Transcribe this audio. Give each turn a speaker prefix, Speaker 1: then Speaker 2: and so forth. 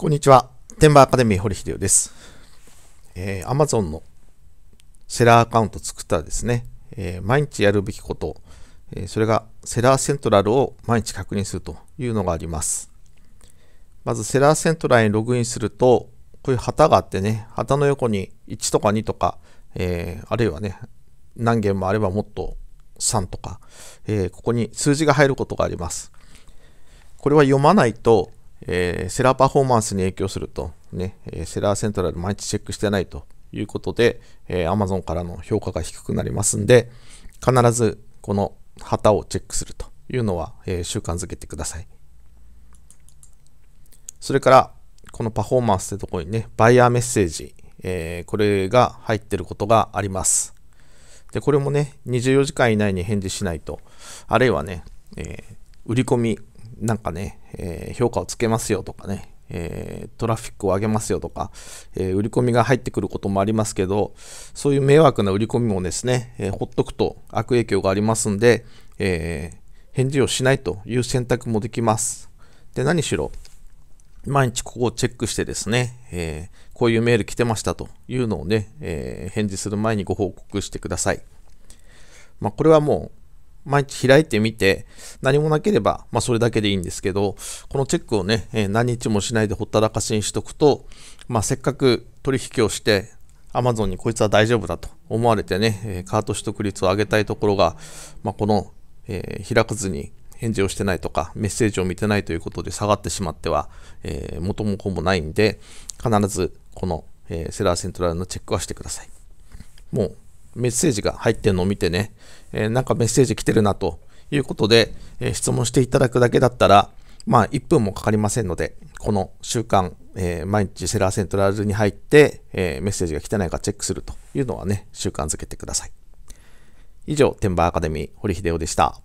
Speaker 1: こんにちは。テンバーアカデミー堀秀夫です。えー、Amazon のセラーアカウント作ったらですね、えー、毎日やるべきこと、えー、それがセラーセントラルを毎日確認するというのがあります。まずセラーセントラルにログインすると、こういう旗があってね、旗の横に1とか2とか、えー、あるいはね、何件もあればもっと3とか、えー、ここに数字が入ることがあります。これは読まないと、えー、セラーパフォーマンスに影響すると、ね、えセラーセントラル毎日チェックしてないということで、えー、Amazon からの評価が低くなりますんで、必ずこの旗をチェックするというのは、えー、習慣づけてください。それから、このパフォーマンスってとこにね、バイヤーメッセージ、えー、これが入ってることがあります。で、これもね、24時間以内に返事しないと、あるいはね、えー、売り込みなんかね、えー、評価をつけますよとかね、えー、トラフィックを上げますよとか、えー、売り込みが入ってくることもありますけど、そういう迷惑な売り込みもですね、えー、ほっとくと悪影響がありますんで、え返事をしないという選択もできます。で、何しろ、毎日ここをチェックしてですね、えこういうメール来てましたというのをね、え返事する前にご報告してください。まあ、これはもう、毎日開いてみて、何もなければ、まあ、それだけでいいんですけど、このチェックをね、え何日もしないでほったらかしにしとくと、まあ、せっかく取引をして、Amazon にこいつは大丈夫だと思われてね、えカート取得率を上げたいところが、まあ、この、えー、開かずに返事をしてないとか、メッセージを見てないということで下がってしまっては、えー、元も子もないんで、必ずこの、えー、セラーセントラルのチェックはしてください。もうメッセージが入ってるのを見てね、えー、なんかメッセージ来てるなということで、えー、質問していただくだけだったら、まあ1分もかかりませんので、この週間、えー、毎日セラーセントラルに入って、えメッセージが来てないかチェックするというのはね、習慣づけてください。以上、天馬アカデミー、堀秀夫でした。